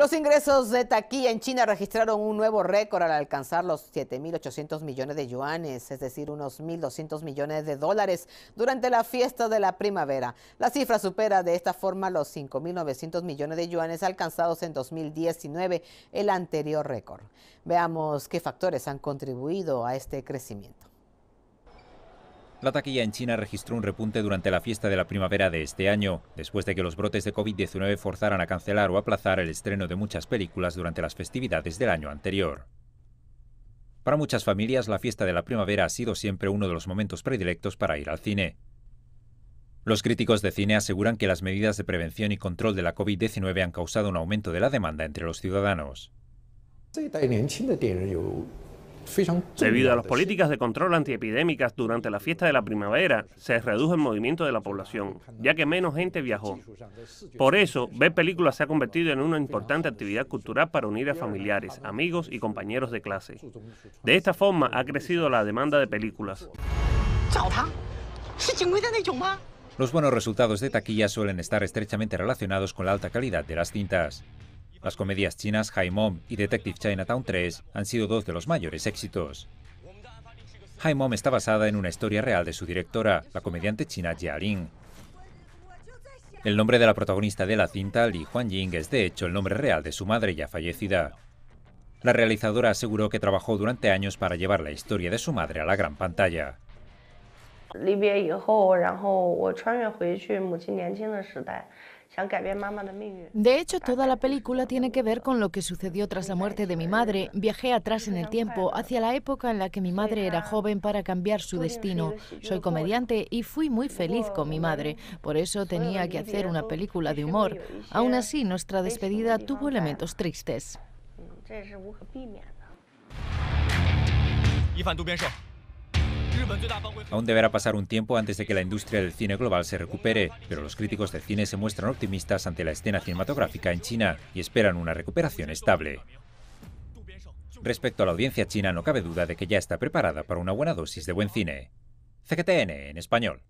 Los ingresos de taquilla en China registraron un nuevo récord al alcanzar los 7.800 millones de yuanes, es decir, unos 1.200 millones de dólares durante la fiesta de la primavera. La cifra supera de esta forma los 5.900 millones de yuanes alcanzados en 2019, el anterior récord. Veamos qué factores han contribuido a este crecimiento. La taquilla en China registró un repunte durante la fiesta de la primavera de este año, después de que los brotes de COVID-19 forzaran a cancelar o aplazar el estreno de muchas películas durante las festividades del año anterior. Para muchas familias, la fiesta de la primavera ha sido siempre uno de los momentos predilectos para ir al cine. Los críticos de cine aseguran que las medidas de prevención y control de la COVID-19 han causado un aumento de la demanda entre los ciudadanos. Debido a las políticas de control antiepidémicas durante la fiesta de la primavera, se redujo el movimiento de la población, ya que menos gente viajó. Por eso, ver películas se ha convertido en una importante actividad cultural para unir a familiares, amigos y compañeros de clase. De esta forma ha crecido la demanda de películas. Los buenos resultados de taquilla suelen estar estrechamente relacionados con la alta calidad de las cintas. Las comedias chinas High Mom y Detective Chinatown 3 han sido dos de los mayores éxitos. High Mom está basada en una historia real de su directora, la comediante china Jia Ling. El nombre de la protagonista de la cinta, Li ying es de hecho el nombre real de su madre ya fallecida. La realizadora aseguró que trabajó durante años para llevar la historia de su madre a la gran pantalla. De hecho, toda la película tiene que ver con lo que sucedió tras la muerte de mi madre. Viajé atrás en el tiempo, hacia la época en la que mi madre era joven para cambiar su destino. Soy comediante y fui muy feliz con mi madre. Por eso tenía que hacer una película de humor. Aún así, nuestra despedida tuvo elementos tristes. Mm, Aún deberá pasar un tiempo antes de que la industria del cine global se recupere, pero los críticos del cine se muestran optimistas ante la escena cinematográfica en China y esperan una recuperación estable. Respecto a la audiencia china, no cabe duda de que ya está preparada para una buena dosis de buen cine. CGTN en español.